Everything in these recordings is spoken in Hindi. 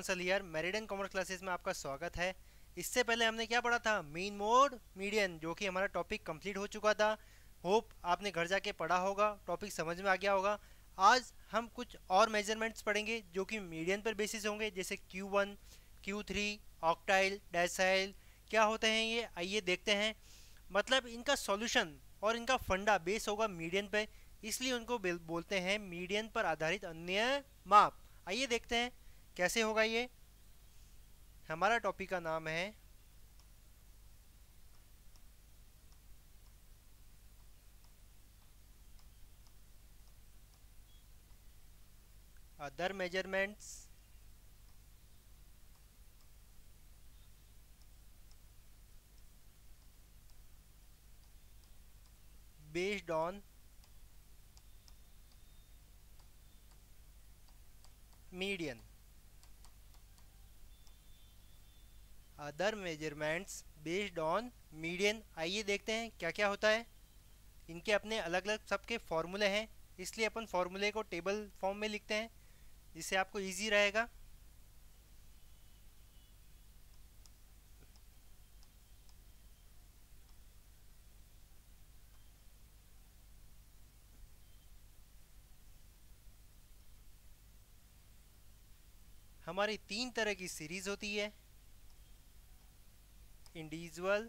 कौंसल ईयर मेरिडन कॉमर्स क्लासेस में आपका स्वागत है इससे पहले हमने क्या पढ़ा था मीन मोड मीडियन जो कि हमारा टॉपिक कंप्लीट हो चुका था होप आपने घर जाके पढ़ा होगा टॉपिक समझ में आ गया होगा आज हम कुछ और मेजरमेंट्स पढ़ेंगे जो कि मीडियन पर बेसिस होंगे जैसे Q one Q three octile decile क्या होते हैं ये आइए देखते हैं मतलब इनका सॉल्यूशन और इनका फंडा बेस होगा मीडियन पे इसलिए उनको बोलते हैं मीडियन पर आधारित अन्य माप आइए देखते हैं कैसे होगा ये हमारा टॉपिक का नाम है other measurements based on median other measurements based on median आइए देखते हैं क्या क्या होता है इनके अपने अलग अलग सबके फॉर्मूले हैं इसलिए अपन फॉर्मूले को टेबल फॉर्म में लिखते हैं जिससे आपको ईजी रहेगा हमारी तीन तरह की सीरीज़ होती है individual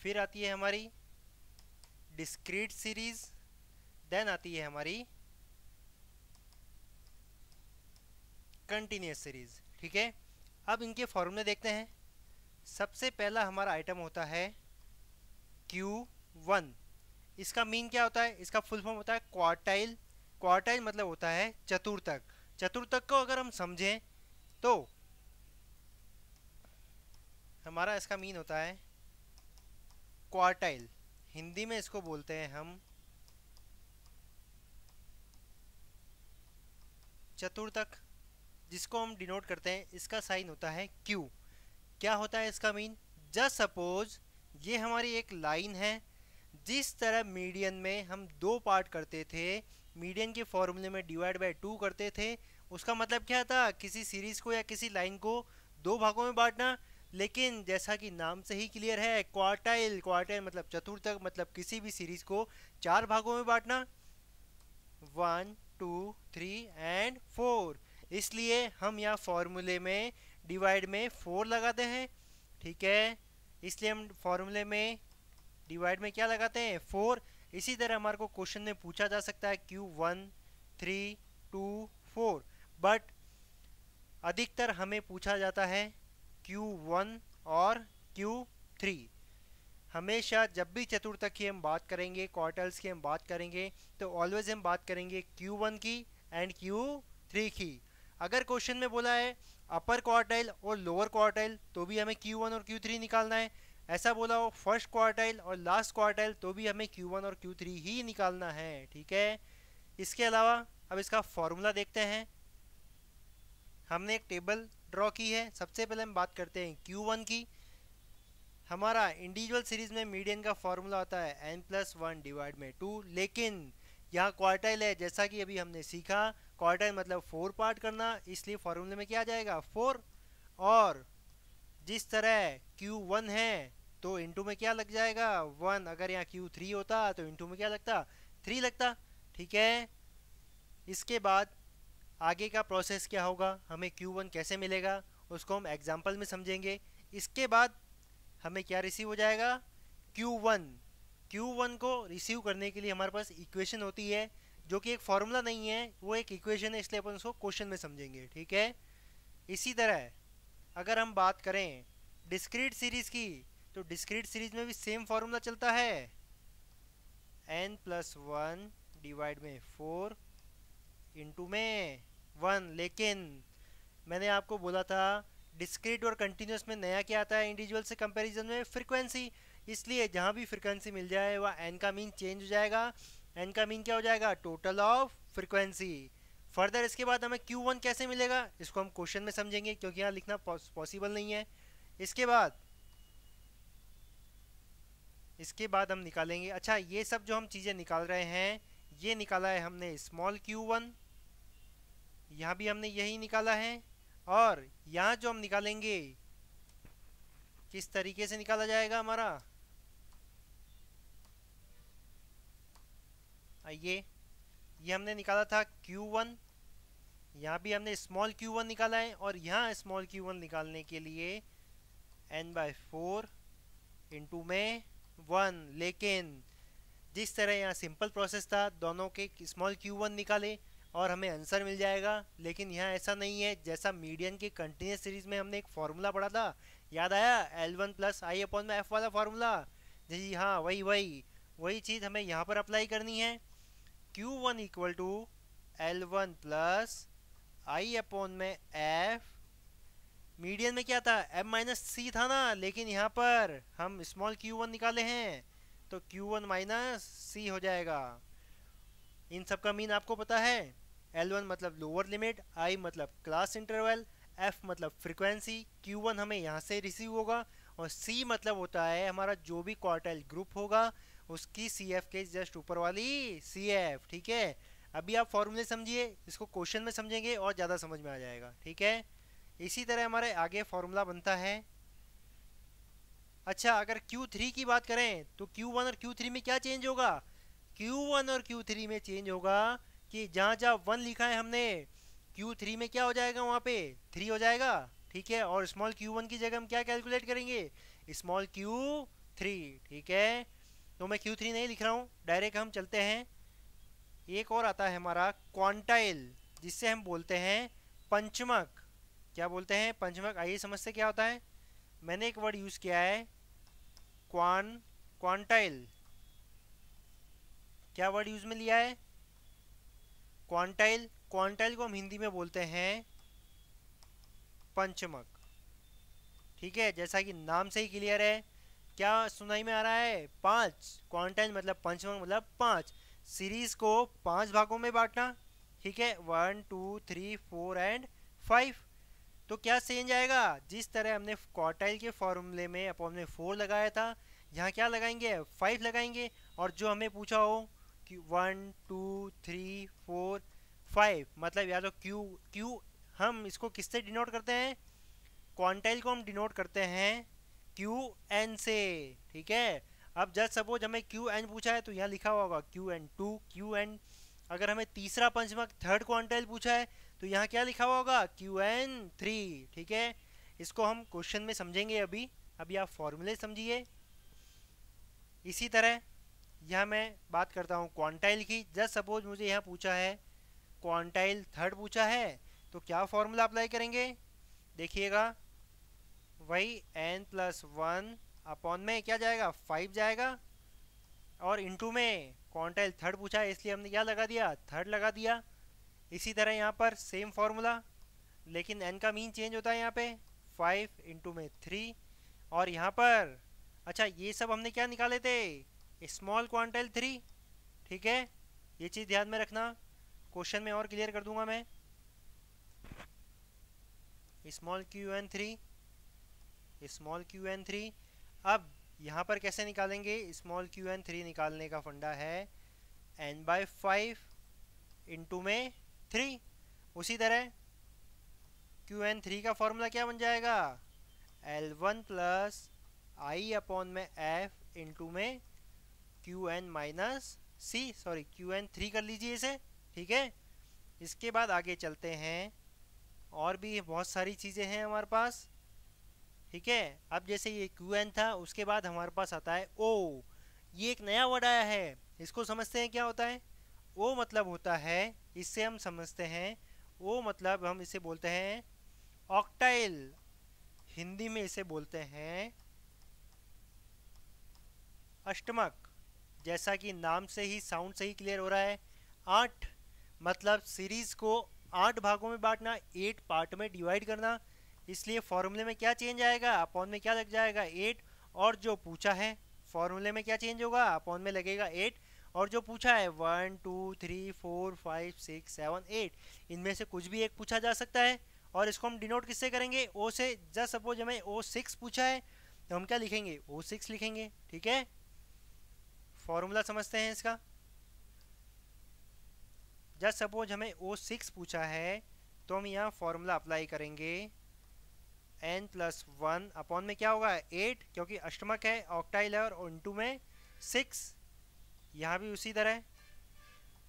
फिर आती है हमारी डिस्क्रीट सीरीज देन आती है हमारी कंटिन्यूस सीरीज ठीक है अब इनके फॉर्मूले देखते हैं सबसे पहला हमारा आइटम होता है क्यू वन इसका मीन क्या होता है इसका फुल फॉर्म होता है क्वार्टाइल क्वार्टाइल मतलब होता है चतुर्थक चतुर्थक को अगर हम समझें तो हमारा इसका मीन होता है क्वार्टाइल हिंदी में इसको बोलते हैं हम चतुर्थक जिसको हम डिनोट करते हैं इसका साइन होता है क्यू क्या होता है इसका मीन जस्ट सपोज ये हमारी एक लाइन है जिस तरह मीडियन में हम दो पार्ट करते थे मीडियन के फॉर्मूले में डिवाइड बाय टू करते थे उसका मतलब क्या था किसी सीरीज़ को या किसी लाइन को दो भागों में बांटना लेकिन जैसा कि नाम से ही क्लियर है क्वार्टाइल क्वार्टाइल मतलब चतुर्थक मतलब किसी भी सीरीज़ को चार भागों में बांटना one two three and four इसलिए हम यहाँ फॉर्मूले में डिवाइड में फोर लगाते हैं ठीक है इसलिए हम फॉर्मूले में डिवाइड में क्या लगाते हैं फोर इसी तरह हमारे को क्वेश्चन में पूछा जा सकता है Q one three two four but अधिकतर हमें पूछा जाता है क्यू वन और क्यू थ्री हमेशा जब भी चतुर्थक की हम बात करेंगे क्वार्टल्स की हम बात करेंगे तो ऑलवेज हम बात करेंगे क्यू वन की एंड क्यू थ्री की अगर क्वेश्चन में बोला है अपर क्वार्टाइल और लोअर क्वार्टाइल तो भी हमें क्यू वन और क्यू थ्री निकालना है ऐसा बोला हो फर्स्ट क्वार्टाइल और लास्ट क्वार्टाइल तो भी हमें क्यू वन और क्यू थ्री ही निकालना है ठीक है इसके अलावा अब इसका फॉर्मूला देखते हैं हमने एक टेबल ड्रॉ की है सबसे पहले हम बात करते हैं क्यू वन की हमारा इंडिविजुअल सीरीज में मीडियन का फॉर्मूला आता है एन प्लस वन डिवाइड में टू लेकिन यहाँ क्वार्टाइल है जैसा कि अभी हमने सीखा क्वार्टाइल मतलब फोर पार्ट करना इसलिए फॉर्मूले में क्या आ जाएगा फोर और जिस तरह Q1 है तो इंटू में क्या लग जाएगा वन अगर यहाँ क्यू थ्री होता तो इंटू में क्या लगता थ्री लगता ठीक है इसके बाद आगे का प्रोसेस क्या होगा हमें क्यू वन कैसे मिलेगा उसको हम एग्जाम्पल में समझेंगे इसके बाद हमें क्या रिसीव हो जाएगा क्यू वन क्यू वन को रिसीव करने के लिए हमारे पास इक्वेशन होती है जो कि एक फार्मूला नहीं है वो एक इक्वेशन है इसलिए अपन उसको क्वेश्चन में समझेंगे ठीक है इसी तरह अगर हम बात करें डिस्क्रीट सीरीज़ की तो डिस्क्रीट सीरीज में भी सेम फार्मूला चलता है एन प्लस वन डिवाइड में फोर इंटू में वन लेकिन मैंने आपको बोला था डिस्क्रीट और कंटिन्यूस में नया क्या आता है इंडिविजुअल से कंपैरिजन में फ्रिक्वेंसी इसलिए जहाँ भी फ्रिक्वेंसी मिल जाए वह एन का मीन चेंज हो जाएगा एन का मीन क्या हो जाएगा टोटल ऑफ फ्रिक्वेंसी फर्दर इसके बाद हमें क्यू वन कैसे मिलेगा इसको हम क्वेश्चन में समझेंगे क्योंकि यहाँ लिखना पॉसिबल नहीं है इसके बाद इसके बाद हम निकालेंगे अच्छा ये सब जो हम चीज़ें निकाल रहे हैं ये निकाला है हमने स्मॉल क्यू वन यहाँ भी हमने यही निकाला है और यहाँ जो हम निकालेंगे किस तरीके से निकाला जाएगा हमारा आइए ये हमने निकाला था Q1 यहाँ भी हमने स्मॉल Q1 निकाला है और यहाँ स्मॉल Q1 निकालने के लिए n बाय फोर इंटू में वन लेकिन जिस तरह यहाँ सिंपल प्रोसेस था दोनों के स्मॉल क्यू वन निकाले और हमें आंसर मिल जाएगा लेकिन यहाँ ऐसा नहीं है जैसा मीडियन के कंटिन्यूस सीरीज में हमने एक फार्मूला पढ़ा था याद आया L one plus I upon में एफ वाला फार्मूला जी हाँ वही वही वही चीज़ हमें यहाँ पर अप्लाई करनी है Q one equal to L one plus I upon में एफ़ मीडियन में क्या था एम माइनस सी था ना लेकिन यहाँ पर हम स्मॉल क्यू वन निकाले हैं तो क्यू वन माइनस सी हो जाएगा इन सब का मीन आपको पता है एल वन मतलब लोअर लिमिट आई मतलब क्लास इंटरवल एफ मतलब फ्रिक्वेंसी क्यू वन हमें यहाँ से रिसीव होगा और सी मतलब होता है हमारा जो भी क्वार्टल ग्रुप होगा उसकी सी एफ के जस्ट ऊपर वाली सी एफ ठीक है अभी आप फॉर्मूले समझिए इसको क्वेश्चन में समझेंगे और ज़्यादा समझ में आ जाएगा ठीक है इसी तरह हमारे आगे फॉर्मूला बनता है अच्छा अगर Q3 की बात करें तो Q1 और Q3 में क्या चेंज होगा Q1 और Q3 में चेंज होगा कि जहाँ जहाँ वन लिखा है हमने Q3 में क्या हो जाएगा वहाँ पे थ्री हो जाएगा ठीक है और स्मॉल Q1 की जगह हम क्या कैलकुलेट करेंगे स्मॉल Q3 ठीक है तो मैं Q3 नहीं लिख रहा हूँ डायरेक्ट हम चलते हैं एक और आता है हमारा क्वांटाइल जिससे हम बोलते हैं पंचमक क्या बोलते हैं पंचमक आइए समझते क्या होता है मैंने एक वर्ड यूज़ किया है क्वान क्वांटाइल क्या वर्ड यूज़ में लिया है क्वांटाइल क्वांटाइल को हम हिंदी में बोलते हैं पंचमक ठीक है जैसा कि नाम से ही क्लियर है क्या सुनाई में आ रहा है पांच क्वांटाइल मतलब पंचमक मतलब पांच सीरीज को पांच भागों में बांटना ठीक है one two three four and five तो क्या चेंज आएगा जिस तरह हमने क्वार्टाइल के फॉर्मूले में अपॉन हमने फोर लगाया था यहाँ क्या लगाएंगे फाइव लगाएंगे और जो हमें पूछा हो कि one two three four five मतलब या तो क्यू क्यू हम इसको किससे डिनोट करते हैं क्वांटाइल को हम डिनोट करते हैं क्यू एन से ठीक है अब जस्ट सपोज हमें क्यू एन पूछा है तो यहाँ लिखा हुआ होगा Q N two Q N अगर हमें तीसरा पंचमक थर्ड क्वांटाइल पूछा है तो यहाँ क्या लिखा हुआ होगा क्यू एन थ्री ठीक है इसको हम क्वेश्चन में समझेंगे अभी अभी आप फॉर्मूले समझिए इसी तरह यह मैं बात करता हूँ क्वांटाइल की जस्ट सपोज मुझे यहाँ पूछा है क्वांटाइल थर्ड पूछा है तो क्या फॉर्मूला अप्लाई करेंगे देखिएगा वही एन प्लस वन अपॉन में क्या जाएगा फाइव जाएगा और इंटू में क्वांटाइल थर्ड पूछा है इसलिए हमने क्या लगा दिया थर्ड लगा दिया इसी तरह यहाँ पर सेम फार्मूला लेकिन एन का मीन चेंज होता है यहाँ पे फाइव इंटू में थ्री और यहाँ पर अच्छा ये सब हमने क्या निकाले थे स्मॉल क्वांटल थ्री ठीक है ये चीज़ ध्यान में रखना क्वेश्चन में और क्लियर कर दूंगा मैं small Q N three small Q N three अब यहाँ पर कैसे निकालेंगे स्मॉल क्यू एन थ्री निकालने का फंडा है एन बाय फाइव इंटू में थ्री उसी तरह क्यू एन थ्री का फॉर्मूला क्या बन जाएगा L one plus I upon में एफ इंटू में Q N minus C sorry Q N three कर लीजिए इसे ठीक है इसके बाद आगे चलते हैं और भी बहुत सारी चीज़ें हैं हमारे पास ठीक है अब जैसे ये क्यू एन था उसके बाद हमारे पास आता है ओ ये एक नया वर्ड आया है इसको समझते हैं क्या होता है ओ मतलब होता है इससे हम समझते हैं ओ मतलब हम इसे बोलते हैं ऑक्टाइल हिंदी में इसे बोलते हैं अष्टमक जैसा कि नाम से ही साउंड से ही क्लियर हो रहा है आठ मतलब सीरीज़ को आठ भागों में बांटना एट पार्ट में डिवाइड करना इसलिए फॉर्मूले में क्या चेंज आएगा अपॉन में क्या लग जाएगा एट और जो पूछा है फॉर्मूले में क्या चेंज होगा अपॉन में लगेगा एट और जो पूछा है one two three four five six seven eight इनमें से कुछ भी एक पूछा जा सकता है और इसको हम डिनोट किससे करेंगे ओ से जस्ट सपोज हमें ओ सिक्स पूछा है तो हम क्या लिखेंगे ओ सिक्स लिखेंगे ठीक है फॉर्मूला समझते हैं इसका जस्ट सपोज हमें ओ सिक्स पूछा है तो हम यहाँ फॉर्मूला अप्लाई करेंगे एन प्लस वन अपॉन में क्या होगा एट क्योंकि अष्टमक है ऑक्टाइल है और इंटू में सिक्स यहाँ भी उसी तरह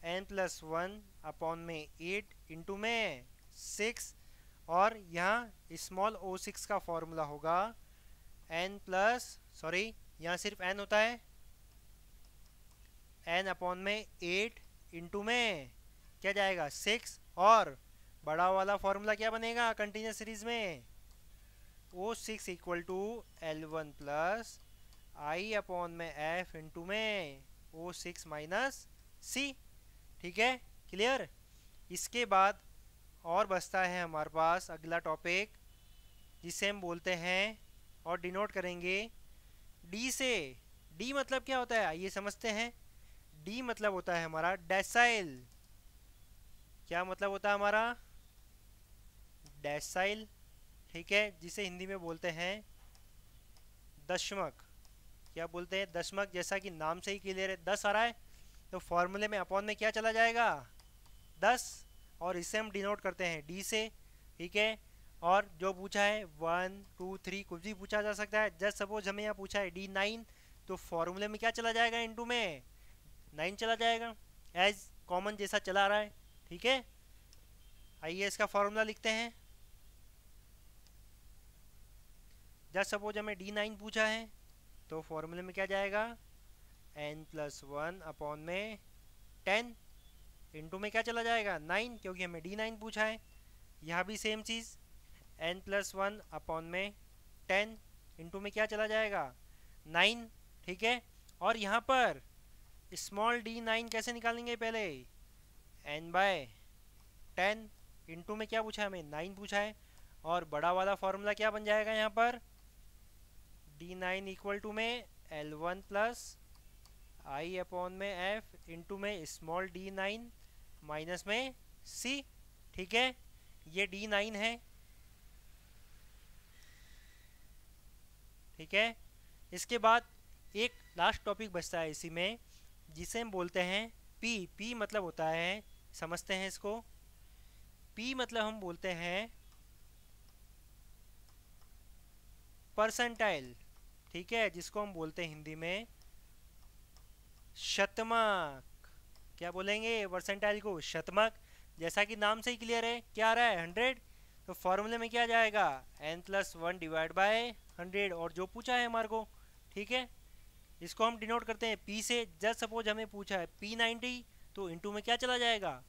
एन प्लस वन अपॉन में एट इंटू में सिक्स और यहाँ स्मॉल ओ सिक्स का फॉर्मूला होगा एन प्लस सॉरी यहाँ सिर्फ एन होता है एन अपॉन में एट इंटू में क्या जाएगा सिक्स और बड़ा वाला फॉर्मूला क्या बनेगा कंटिन्यूस सीरीज में O six equal to L one plus I upon में एफ इंटू में ओ सिक्स माइनस सी ठीक है क्लियर इसके बाद और बचता है हमारे पास अगला टॉपिक जिसे हम बोलते हैं और डिनोट करेंगे डी से डी मतलब क्या होता है आइए समझते हैं डी मतलब होता है हमारा डेसाइल क्या मतलब होता है हमारा डेसाइल ठीक है जिसे हिंदी में बोलते हैं दशमक क्या बोलते हैं दशमक जैसा कि नाम से ही क्लियर है दस आ रहा है तो फॉर्मूले में अपॉन में क्या चला जाएगा दस और इसे हम डिनोट करते हैं डी से ठीक है और जो पूछा है वन टू थ्री कुछ भी पूछा जा सकता है जस्ट सपोज हमें यहाँ पूछा है डी नाइन तो फॉर्मूले में क्या चला जाएगा इंटू में नाइन चला जाएगा एज कॉमन जैसा चला रहा है ठीक है आइए इसका फॉर्मूला लिखते हैं जस्ट सपोज हमें डी नाइन पूछा है तो फॉर्मूले में क्या जाएगा एन प्लस वन अपॉन में टेन इंटू में क्या चला जाएगा नाइन क्योंकि हमें डी नाइन पूछा है यहाँ भी सेम चीज़ एन प्लस वन अपॉन में टेन इंटू में क्या चला जाएगा नाइन ठीक है और यहाँ पर स्मॉल डी नाइन कैसे निकालेंगे पहले एन बाय टेन इंटू में क्या पूछा है हमें नाइन पूछा है और बड़ा वाला फार्मूला क्या बन जाएगा यहाँ पर डी नाइन इक्वल टू में L one plus I upon में एफ इंटू में स्मॉल डी नाइन माइनस में सी ठीक है ये डी नाइन है ठीक है इसके बाद एक लास्ट टॉपिक बचता है इसी में जिसे हम बोलते हैं पी पी मतलब होता है समझते हैं इसको पी मतलब हम बोलते हैं परसेंटाइल ठीक है जिसको हम बोलते हैं हिंदी में शतमक क्या बोलेंगे परसेंटाइल को शतमक जैसा कि नाम से ही क्लियर है क्या आ रहा है हंड्रेड तो फॉर्मूले में क्या जाएगा N plus one divide by hundred और जो पूछा है हमारे को ठीक है इसको हम डिनोट करते हैं पी से जस्ट सपोज हमें पूछा है पी नाइन्टी तो इंटू में क्या चला जाएगा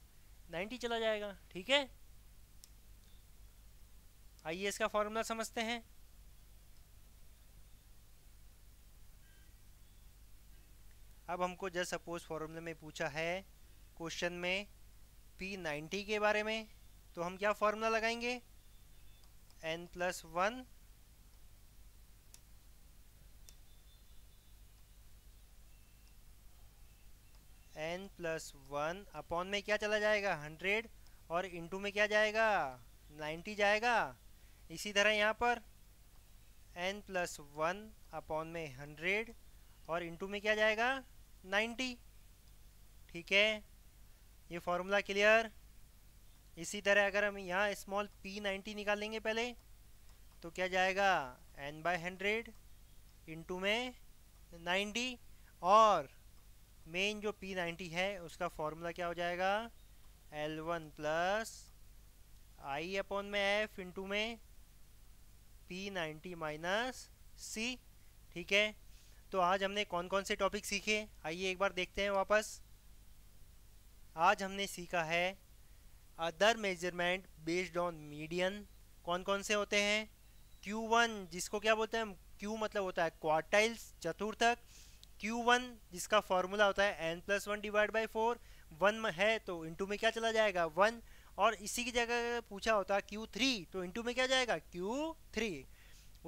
नाइन्टी चला जाएगा ठीक है आइए इसका फॉर्मूला समझते हैं अब हमको जस्ट सपोज फॉर्मूले में पूछा है क्वेश्चन में पी नाइन्टी के बारे में तो हम क्या फॉर्मूला लगाएंगे N plus one N plus one upon में क्या चला जाएगा हंड्रेड और इंटू में क्या जाएगा नाइन्टी जाएगा इसी तरह यहाँ पर एन प्लस वन अपॉन में हंड्रेड और इंटू में क्या जाएगा नाइन्टी ठीक है ये फॉर्मूला क्लियर इसी तरह अगर हम यहाँ स्मॉल पी नाइन्टी निकालेंगे पहले तो क्या जाएगा एन बाय हंड्रेड इंटू में नाइन्टी और मेन जो पी नाइन्टी है उसका फॉर्मूला क्या हो जाएगा L one plus I upon में एफ इंटू में पी नाइन्टी माइनस सी ठीक है तो आज हमने कौन कौन से टॉपिक सीखे आइए एक बार देखते हैं वापस आज हमने सीखा है other measurement based on median कौन कौन से होते हैं Q1 जिसको क्या बोलते हैं Q मतलब होता है क्वार्टाइल्स चतुर्थक Q1 जिसका फॉर्मूला होता है n plus one divide by four one है तो इंटू में क्या चला जाएगा वन और इसी की जगह पूछा होता है थ्री तो इंटू में क्या जाएगा थ्री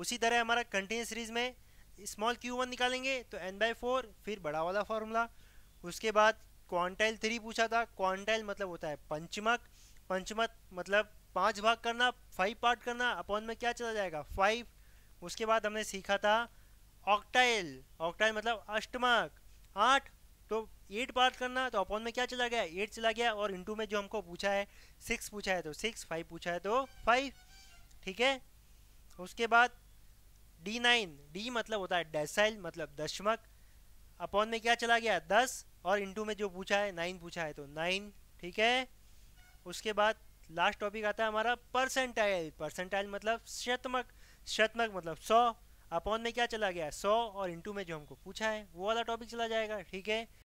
उसी तरह हमारा कंटिन्यू सीरीज में स्मॉल क्यू वन निकालेंगे तो एन बाई फोर फिर बड़ा वाला फार्मूला उसके बाद क्वांटाइल थ्री पूछा था क्वांटाइल मतलब होता है पंचमक पंचमक मतलब पाँच भाग करना फाइव पार्ट करना अपॉन में क्या चला जाएगा फाइव उसके बाद हमने सीखा था ऑक्टाइल ऑक्टाइल मतलब अष्टमक आठ तो एट पार्ट करना तो अपॉन में क्या चला गया एट चला गया और इंटू में जो हमको पूछा है सिक्स पूछा है तो सिक्स फाइव पूछा है तो फाइव ठीक है उसके बाद डी नाइन डी मतलब होता है डेसाइल मतलब दशमक अपॉन में क्या चला गया दस और इंटू में जो पूछा है नाइन पूछा है तो नाइन ठीक है उसके बाद लास्ट टॉपिक आता है हमारा परसेंटाइल परसेंटाइल मतलब शतमक शतमक मतलब सौ अपॉन में क्या चला गया सौ और इंटू में जो हमको पूछा है वो वाला टॉपिक चला जाएगा ठीक है